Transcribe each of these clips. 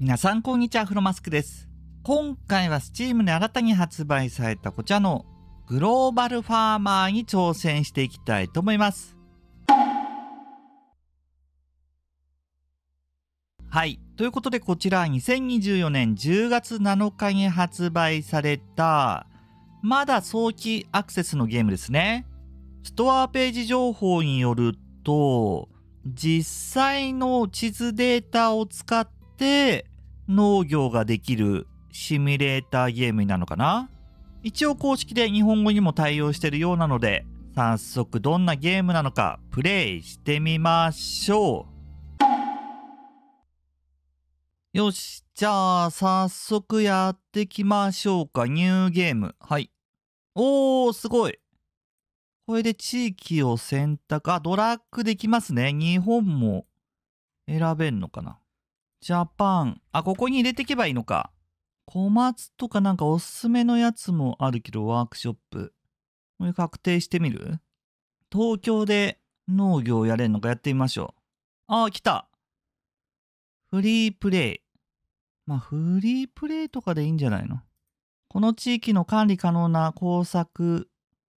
皆さんこんにちは、フロマスクです。今回は Steam で新たに発売されたこちらのグローバルファーマーに挑戦していきたいと思います。はい。ということでこちら2024年10月7日に発売されたまだ早期アクセスのゲームですね。ストアページ情報によると実際の地図データを使って農業ができるシミュレーターゲームなのかな一応公式で日本語にも対応してるようなので、早速どんなゲームなのかプレイしてみましょう。よし、じゃあ早速やってきましょうか。ニューゲーム。はい。おー、すごい。これで地域を選択。あ、ドラッグできますね。日本も選べんのかな。ジャパン。あ、ここに入れていけばいいのか。小松とかなんかおすすめのやつもあるけど、ワークショップ。これ確定してみる東京で農業やれんのかやってみましょう。あ、来た。フリープレイ。まあ、フリープレイとかでいいんじゃないのこの地域の管理可能な工作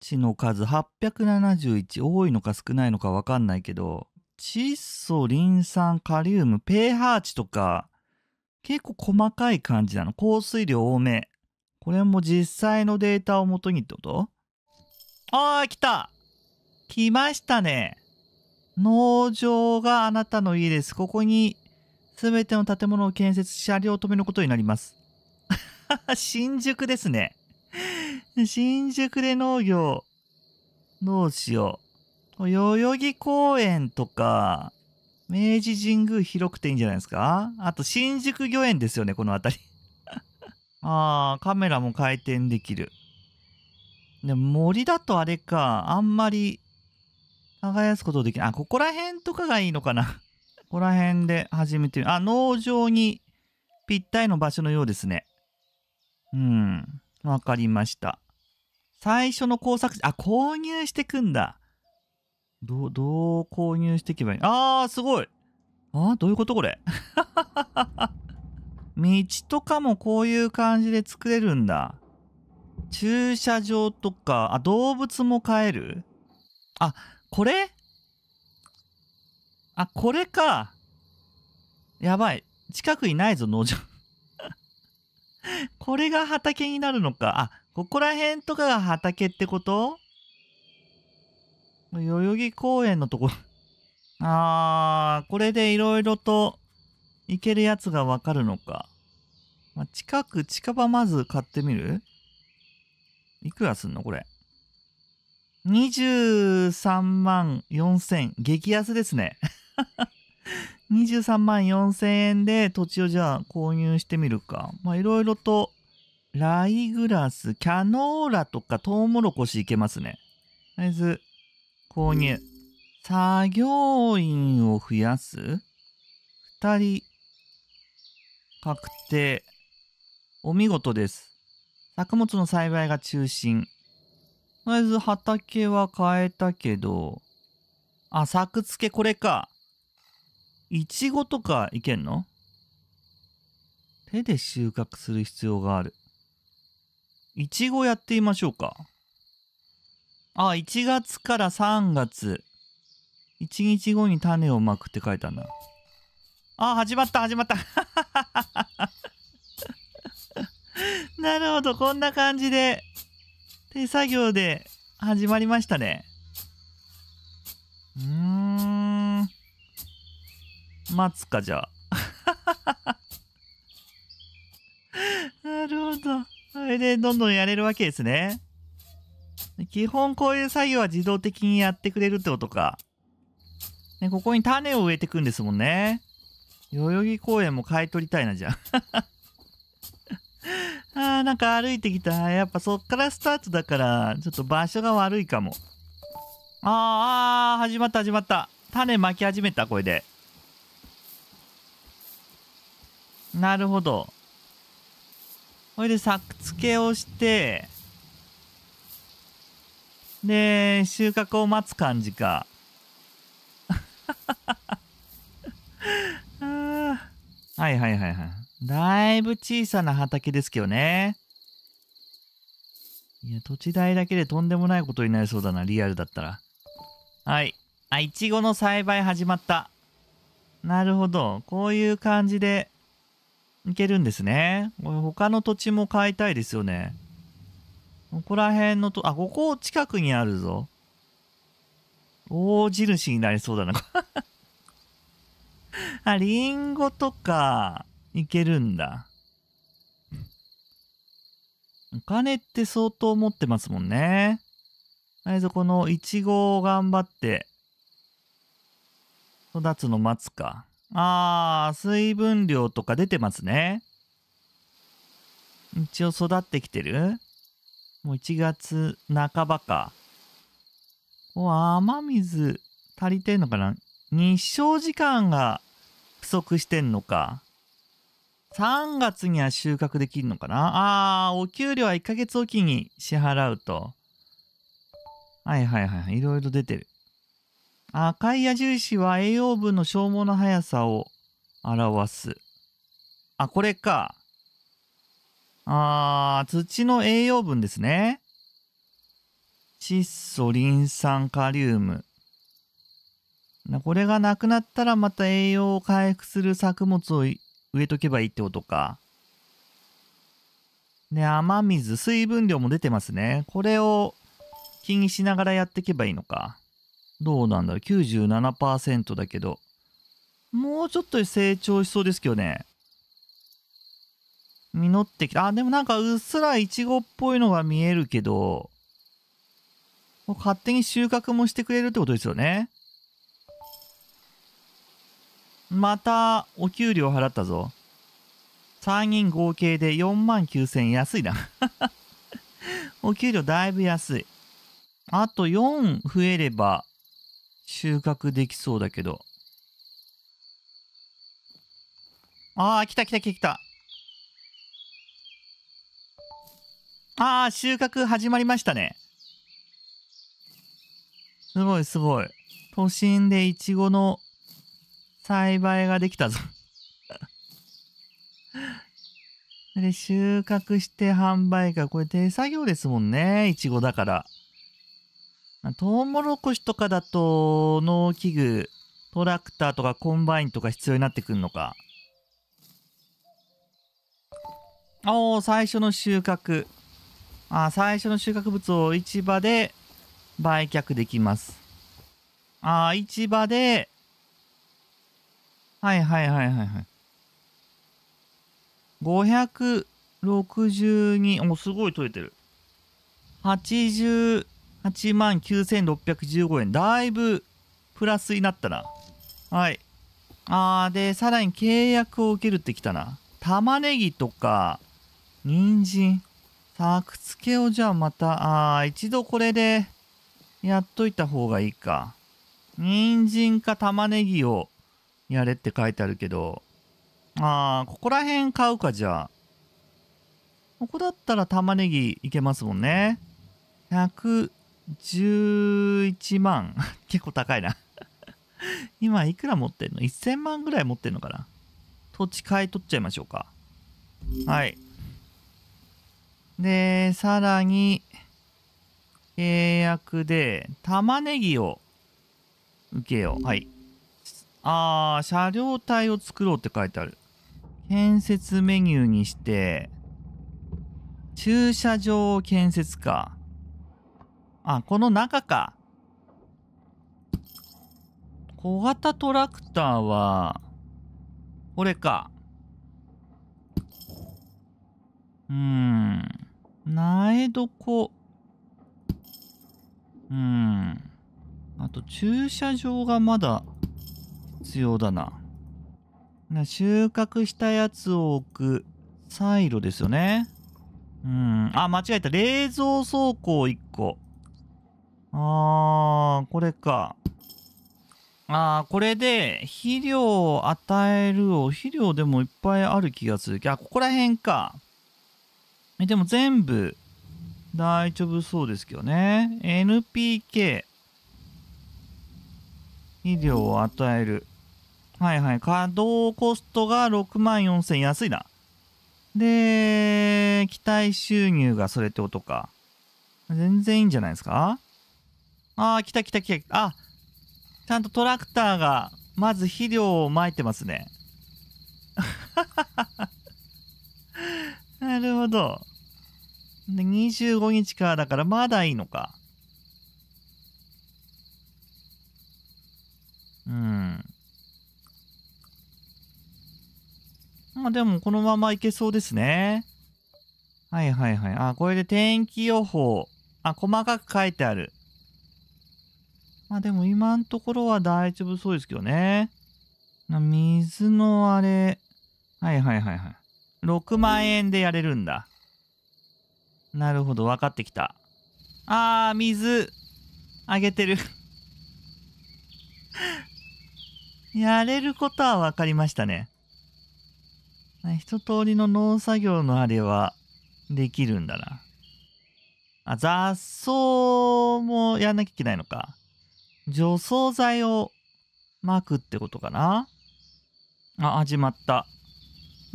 地の数871多いのか少ないのかわかんないけど、窒素、リン酸、カリウム、pH 値とか、結構細かい感じなの。降水量多め。これも実際のデータをもとにってことあー、来た来ましたね。農場があなたの家です。ここに全ての建物を建設し、車両を止めることになります。新宿ですね。新宿で農業、どうしよう。代々木公園とか、明治神宮広くていいんじゃないですかあと新宿御苑ですよね、この辺り。ああ、カメラも回転できる。でも森だとあれか、あんまり耕すことできない。あ、ここら辺とかがいいのかな。ここら辺で始めてみあ、農場にぴったりの場所のようですね。うん。わかりました。最初の工作、あ、購入してくんだ。どう、どう購入していけばいいあー、すごいあー、どういうことこれ 道とかもこういう感じで作れるんだ。駐車場とか、あ、動物も飼えるあ、これあ、これか。やばい。近くにないぞ、農場。これが畑になるのか。あ、ここら辺とかが畑ってこと代々木公園のところ あー、これで色々と行けるやつがわかるのか。まあ、近く、近場まず買ってみるいくらすんのこれ。23万4000。激安ですね。23 万4000円で土地をじゃあ購入してみるか。まあいろいろと、ライグラス、キャノーラとかトウモロコシいけますね。とりあえず、購入作業員を増やす2人確定お見事です作物の栽培が中心とりあえず畑は変えたけどあ作付けこれかいちごとかいけんの手で収穫する必要があるいちごやってみましょうかあ、1月から3月。1日後に種をまくって書いたんだ。あ、始まった、始まった。なるほど、こんな感じで、手作業で始まりましたね。うーん。待つか、じゃあ。なるほど。それでどんどんやれるわけですね。基本こういう作業は自動的にやってくれるってことか。ね、ここに種を植えてくんですもんね。代々木公園も買い取りたいな、じゃあ。あなんか歩いてきた。やっぱそっからスタートだから、ちょっと場所が悪いかも。ああ始まった始まった。種巻き始めた、これで。なるほど。これで作付けをして、で、収穫を待つ感じか。はいはいはいはい。だいぶ小さな畑ですけどね。いや、土地代だけでとんでもないことになりそうだな、リアルだったら。はい。あ、いちごの栽培始まった。なるほど。こういう感じでいけるんですね。他の土地も買いたいですよね。ここら辺のと、あ、ここ近くにあるぞ。大印になりそうだな。あ、リンゴとか、いけるんだ。お金って相当持ってますもんね。あい、つ、このイチゴを頑張って、育つの待つか。あー、水分量とか出てますね。一応育ってきてるもう1月半ばか。お、雨水足りてんのかな日照時間が不足してんのか。3月には収穫できるのかなあー、お給料は1ヶ月おきに支払うと。はいはいはい、いろいろ出てる。赤い矢印は栄養分の消耗の速さを表す。あ、これか。あー、土の栄養分ですね。窒素、リン酸、カリウム。これがなくなったらまた栄養を回復する作物を植えとけばいいってことか。で、雨水、水分量も出てますね。これを気にしながらやっていけばいいのか。どうなんだろう ?97% だけど。もうちょっと成長しそうですけどね。実ってきた。あ、でもなんかうっすらイチゴっぽいのが見えるけど、勝手に収穫もしてくれるってことですよね。また、お給料払ったぞ。3人合計で4万9000円。安いな お給料だいぶ安い。あと4増えれば収穫できそうだけど。ああ、来た来た来た来た。ああ、収穫始まりましたね。すごいすごい。都心でイチゴの栽培ができたぞ で、収穫して販売か。これ手作業ですもんね。イチゴだから。トウモロコシとかだと農機具、トラクターとかコンバインとか必要になってくるのか。おー、最初の収穫。あ最初の収穫物を市場で売却できます。あ市場で、はいはいはいはいはい。562、お、すごい取れてる。88万9615円。だいぶプラスになったな。はい。あー、で、さらに契約を受けるってきたな。玉ねぎとか、人参。作つけをじゃあまた、あ一度これでやっといた方がいいか。人参か玉ねぎをやれって書いてあるけど、ああ、ここら辺買うかじゃあ。ここだったら玉ねぎいけますもんね。111万。結構高いな 今いくら持ってんの ?1000 万ぐらい持ってんのかな土地買い取っちゃいましょうか。はい。で、さらに、契約で、玉ねぎを受けよう。はい。あー、車両体を作ろうって書いてある。建設メニューにして、駐車場建設か。あ、この中か。小型トラクターは、これか。うーん。苗床。うん。あと、駐車場がまだ必要だな。収穫したやつを置くサイロですよね。うん。あ、間違えた。冷蔵倉庫1個。あー、これか。あー、これで肥料を与えるを、肥料でもいっぱいある気がする。あ、ここら辺か。でも全部大丈夫そうですけどね。NPK。医療を与える。はいはい。稼働コストが6万4000安いな。で、期待収入がそれってことか。全然いいんじゃないですかああ、来た来た来た。あ、ちゃんとトラクターが、まず肥料をまいてますね。なるほど。で25日からだからまだいいのか。うん。まあでもこのままいけそうですね。はいはいはい。あ、これで天気予報。あ、細かく書いてある。まあでも今のところは大丈夫そうですけどね。水のあれ。はいはいはいはい。6万円でやれるんだ。なるほど、分かってきた。あー、水、あげてる やれることは分かりましたね。一通りの農作業のあれはできるんだな。あ、雑草もやんなきゃいけないのか。除草剤をまくってことかなあ、始まった。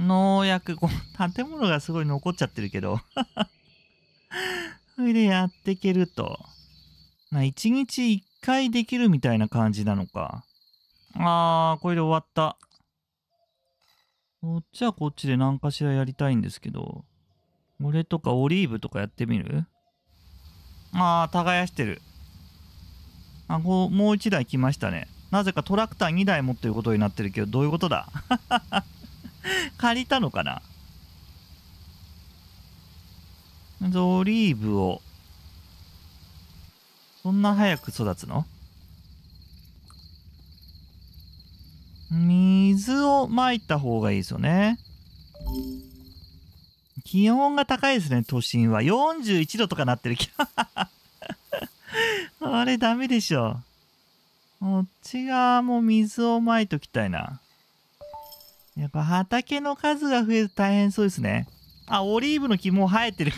農薬、この建物がすごい残っちゃってるけどそれでやっていけると。ま1日1回できるみたいな感じなのか。あー、これで終わった。こっちはこっちで何かしらやりたいんですけど。俺とかオリーブとかやってみるあー、耕してる。あ、こう、もう1台来ましたね。なぜかトラクター2台持ってることになってるけど、どういうことだ 借りたのかなゾリーブを。そんな早く育つの水をまいた方がいいですよね。気温が高いですね、都心は。41度とかなってる。あれダメでしょ。こっち側も水をまいときたいな。やっぱ畑の数が増えると大変そうですね。あ、オリーブの木もう生えてる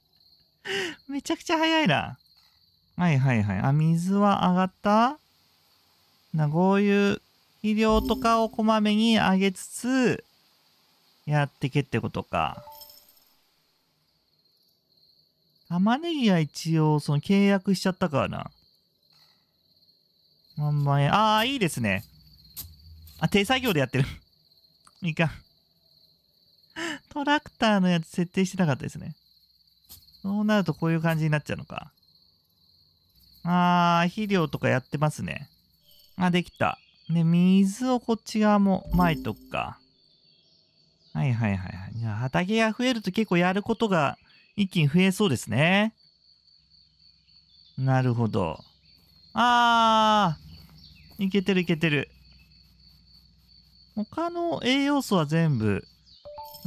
めちゃくちゃ早いな。はいはいはい。あ、水は上がったな、こういう肥料とかをこまめにあげつつ、やってけってことか。玉ねぎは一応、その契約しちゃったからな。万万円。ああ、いいですね。あ、手作業でやってるいかん。トラクターのやつ設定してなかったですね。そうなるとこういう感じになっちゃうのか。あー、肥料とかやってますね。あ、できた。で、水をこっち側もまいとくか。はいはいはいはい。じゃあ畑が増えると結構やることが一気に増えそうですね。なるほど。あー、いけてるいけてる。他の栄養素は全部、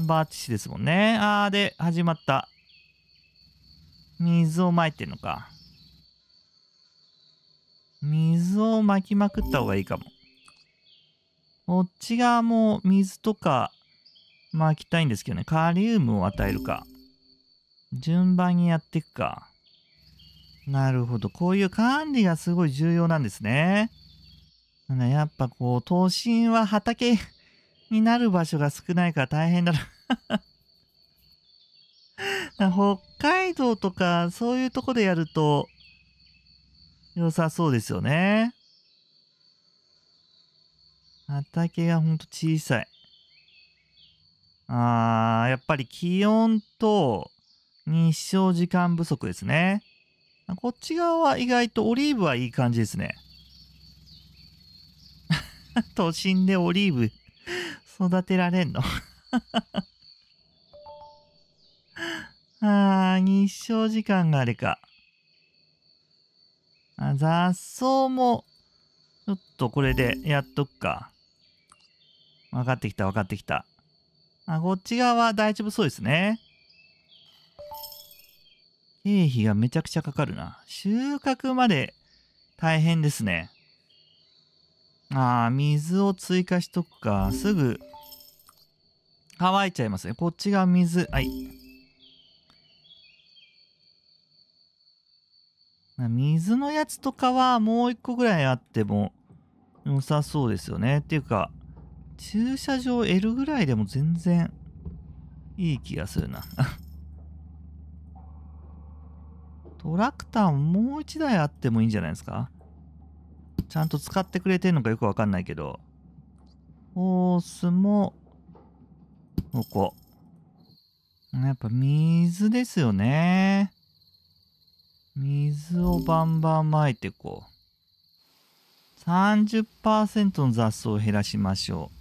バーティシですもんね。あーで、始まった。水をまいてんのか。水をまきまくった方がいいかも。こっち側も水とかまきたいんですけどね。カリウムを与えるか。順番にやっていくか。なるほど。こういう管理がすごい重要なんですね。なんだ、やっぱこう、都心は畑になる場所が少ないから大変だな 北海道とか、そういうとこでやると、良さそうですよね。畑がほんと小さい。あー、やっぱり気温と日照時間不足ですね。こっち側は意外とオリーブはいい感じですね。都心でオリーブ育てられんの ああ、日照時間があれか。あ雑草も、ちょっとこれでやっとくか。分かってきた分かってきた。あ、こっち側は大丈夫そうですね。経費がめちゃくちゃかかるな。収穫まで大変ですね。ああ、水を追加しとくか。すぐ、乾いちゃいますね。こっちが水。はい。水のやつとかはもう一個ぐらいあっても良さそうですよね。っていうか、駐車場 L ぐらいでも全然いい気がするな トラクターもう一台あってもいいんじゃないですかちゃんと使ってくれてんのかよくわかんないけど。ホースも、ここ。やっぱ水ですよね。水をバンバン撒いてこう。30%の雑草を減らしましょ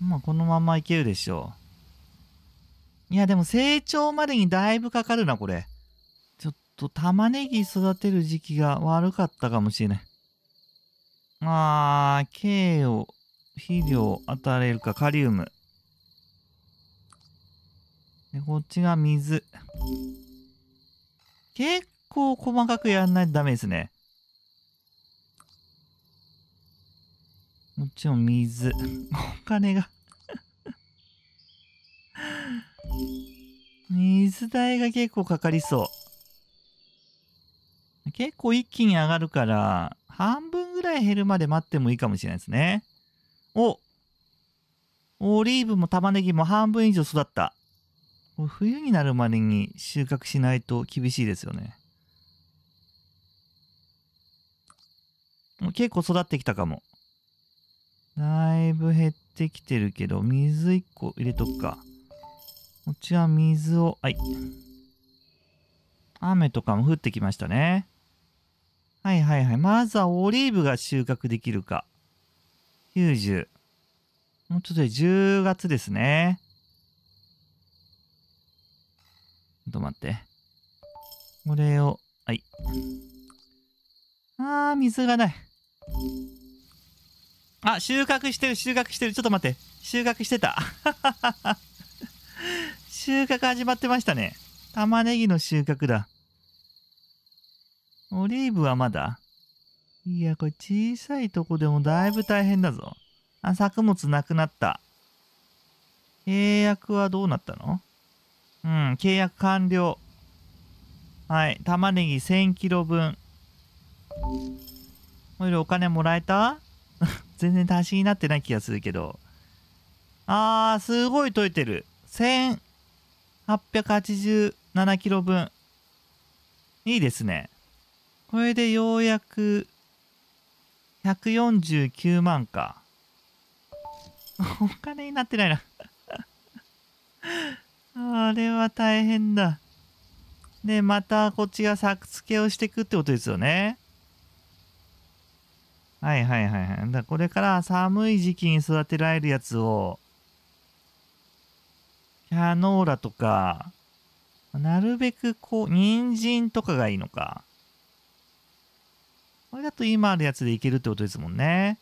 う。まあ、このままいけるでしょう。いや、でも成長までにだいぶかかるな、これ。ちょっと玉ねぎ育てる時期が悪かったかもしれない。あー、K を、肥料与えるか、カリウム。で、こっちが水。結構細かくやんないとダメですね。もちろん水。お金が 水代が結構かかりそう。結構一気に上がるから、半分ぐらい減るまで待ってもいいかもしれないですね。おオリーブも玉ねぎも半分以上育った。冬になるまでに収穫しないと厳しいですよね。結構育ってきたかも。だいぶ減ってきてるけど、水1個入れとくか。こっちは水を、はい。雨とかも降ってきましたね。はいはいはい。まずはオリーブが収穫できるか。90。もうちょっとで10月ですね。ちょっと待って。これを、はい。あー、水がない。あ、収穫してる、収穫してる。ちょっと待って。収穫してた。収穫始まってましたね。玉ねぎの収穫だ。オリーブはまだいや、これ小さいとこでもだいぶ大変だぞ。あ、作物なくなった。契約はどうなったのうん、契約完了。はい、玉ねぎ 1000kg 分。おいお金もらえた 全然足しになってない気がするけど。あー、すごい解いてる。1887kg 分。いいですね。これでようやく149万か。お金になってないな あれは大変だ。で、またこっちが作付けをしていくってことですよね。はいはいはいはい。だこれから寒い時期に育てられるやつを、キャノーラとか、なるべくこう、人参とかがいいのか。これだと今あるやつでいけるってことですもんね。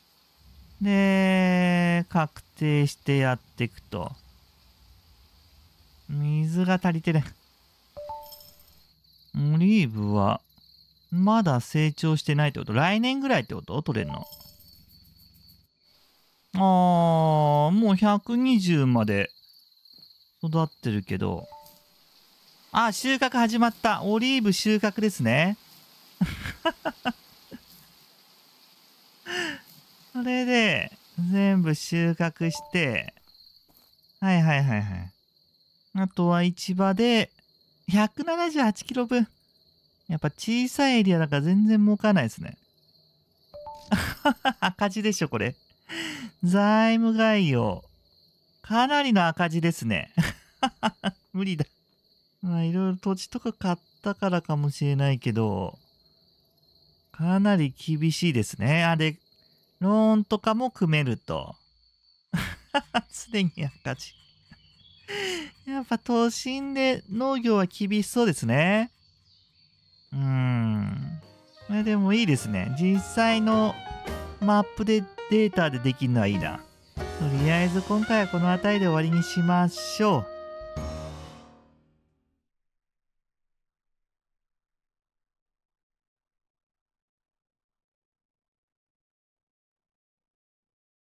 で、確定してやっていくと。水が足りてる。オリーブは、まだ成長してないってこと来年ぐらいってこと取れんの。あー、もう120まで育ってるけど。あ、収穫始まった。オリーブ収穫ですね。それで、全部収穫して、はいはいはいはい。あとは市場で、178キロ分。やっぱ小さいエリアだから全然儲かないですね。赤字でしょ、これ。財務概要。かなりの赤字ですね。無理だ。まあ、いろいろ土地とか買ったからかもしれないけど、かなり厳しいですね。あれ、ローンとかも組めると。すでに赤字。やっぱ都心で農業は厳しそうですね。うーん。でもいいですね。実際のマップでデータでできるのはいいな。とりあえず今回はこの辺りで終わりにしましょう。